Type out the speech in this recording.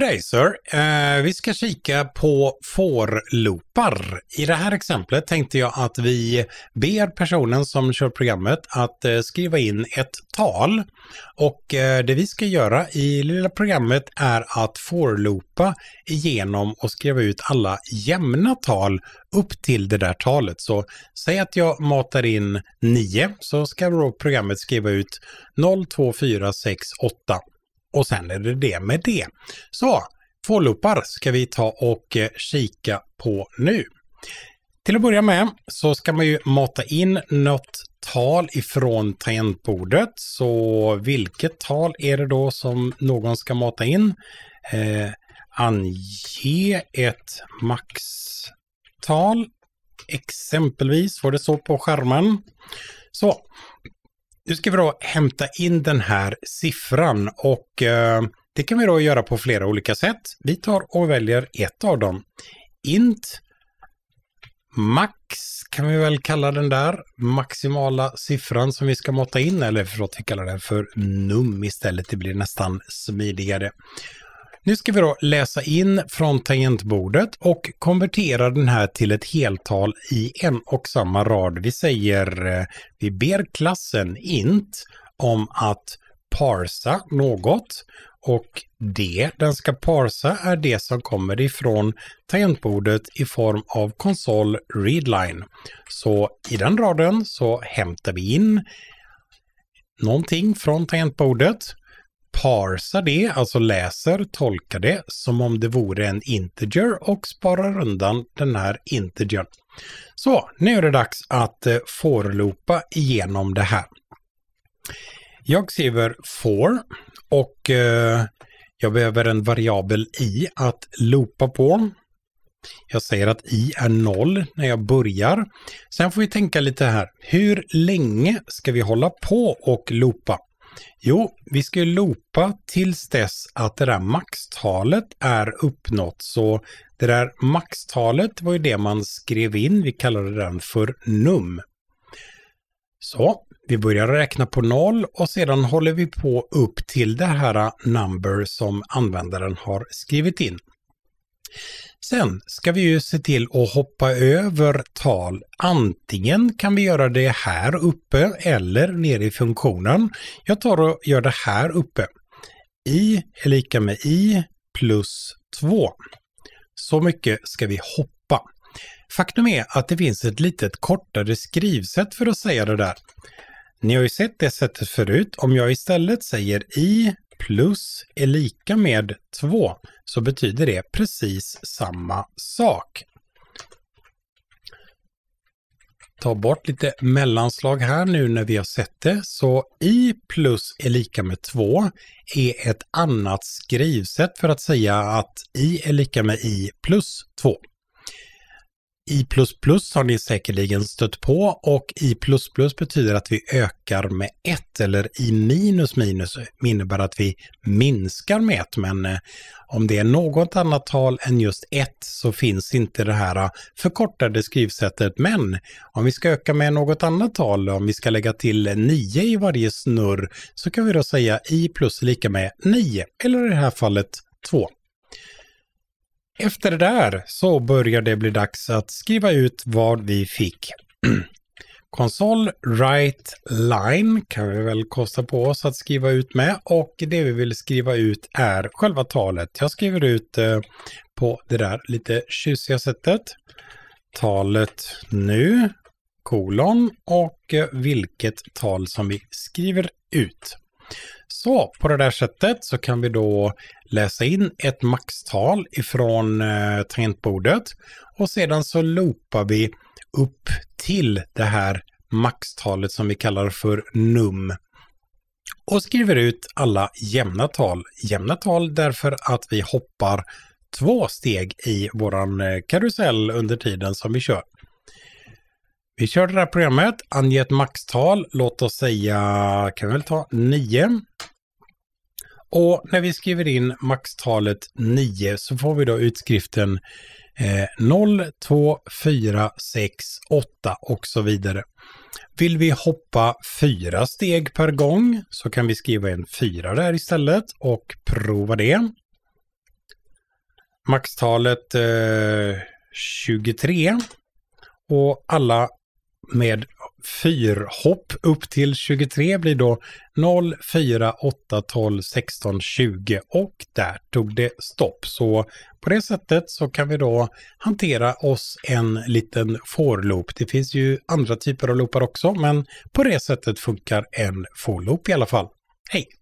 Goddag sir! Eh, vi ska kika på fårloopar. I det här exemplet tänkte jag att vi ber personen som kör programmet att eh, skriva in ett tal. Och eh, det vi ska göra i lilla programmet är att fårloopa igenom och skriva ut alla jämna tal upp till det där talet. Så säg att jag matar in 9 så ska då programmet skriva ut 0, 2, 4, 6, 8 och sen är det det med det. Så, for ska vi ta och eh, kika på nu. Till att börja med så ska man ju mata in något tal ifrån tangentbordet. Så vilket tal är det då som någon ska mata in? Eh, ange ett maxtal. Exempelvis var det så på skärmen. Så nu ska vi då hämta in den här siffran och eh, det kan vi då göra på flera olika sätt. Vi tar och väljer ett av dem. Int max kan vi väl kalla den där maximala siffran som vi ska måtta in, eller förlåt, vi kallar den för num istället. Det blir nästan smidigare. Nu ska vi då läsa in från tangentbordet och konvertera den här till ett heltal i en och samma rad. Vi säger, eh, vi ber klassen int om att parsa något och det den ska parsa är det som kommer ifrån tangentbordet i form av konsol readline. Så i den raden så hämtar vi in någonting från tangentbordet parsar det, alltså läser, tolkar det som om det vore en integer och sparar undan den här integern. Så, nu är det dags att eh, forloopa igenom det här. Jag skriver for och eh, jag behöver en variabel i att loopa på. Jag säger att i är 0 när jag börjar. Sen får vi tänka lite här, hur länge ska vi hålla på och loopa? Jo, vi ska loopa tills dess att det där maxtalet är uppnått. Så det där maxtalet var ju det man skrev in. Vi kallade den för num. Så, vi börjar räkna på noll och sedan håller vi på upp till det här number som användaren har skrivit in. Sen ska vi ju se till att hoppa över tal. Antingen kan vi göra det här uppe eller nere i funktionen. Jag tar och gör det här uppe. i är lika med i plus 2. Så mycket ska vi hoppa. Faktum är att det finns ett litet kortare skrivsätt för att säga det där. Ni har ju sett det sättet förut. Om jag istället säger i plus är lika med 2 så betyder det precis samma sak. Ta bort lite mellanslag här nu när vi har sett det. Så i plus är lika med 2 är ett annat skrivsätt för att säga att i är lika med i plus 2. I++ har ni säkerligen stött på och I++ betyder att vi ökar med ett eller I minus minus innebär att vi minskar med ett men eh, om det är något annat tal än just ett så finns inte det här eh, förkortade skrivsättet men om vi ska öka med något annat tal, om vi ska lägga till 9 i varje snurr så kan vi då säga I plus lika med 9 eller i det här fallet 2. Efter det där så börjar det bli dags att skriva ut vad vi fick. Konsol right line kan vi väl kosta på oss att skriva ut med och det vi vill skriva ut är själva talet. Jag skriver ut eh, på det där lite tjusiga sättet. Talet nu, kolon och eh, vilket tal som vi skriver ut. Så på det där sättet så kan vi då läsa in ett maxtal ifrån eh, tangentbordet och sedan så loopar vi upp till det här maxtalet som vi kallar för num och skriver ut alla jämna tal. Jämna tal därför att vi hoppar två steg i våran eh, karusell under tiden som vi kör. Vi kör det här programmet, ange ett maxtal, låt oss säga, kan vi väl ta 9. Och när vi skriver in maxtalet 9 så får vi då utskriften eh, 0, 2, 4, 6, 8 och så vidare. Vill vi hoppa fyra steg per gång så kan vi skriva en fyra där istället och prova det. Maxtalet eh, 23 och alla med fyrhopp upp till 23 blir då 0, 4, 8, 12, 16, 20 och där tog det stopp. Så på det sättet så kan vi då hantera oss en liten for-loop. Det finns ju andra typer av loopar också, men på det sättet funkar en for-loop i alla fall. Hej!